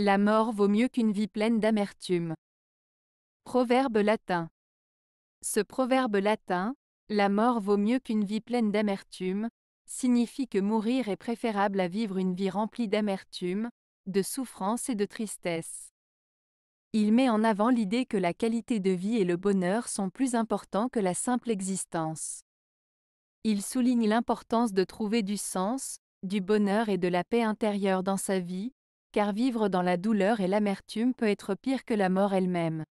La mort vaut mieux qu'une vie pleine d'amertume. Proverbe latin. Ce proverbe latin, la mort vaut mieux qu'une vie pleine d'amertume, signifie que mourir est préférable à vivre une vie remplie d'amertume, de souffrance et de tristesse. Il met en avant l'idée que la qualité de vie et le bonheur sont plus importants que la simple existence. Il souligne l'importance de trouver du sens, du bonheur et de la paix intérieure dans sa vie, car vivre dans la douleur et l'amertume peut être pire que la mort elle-même.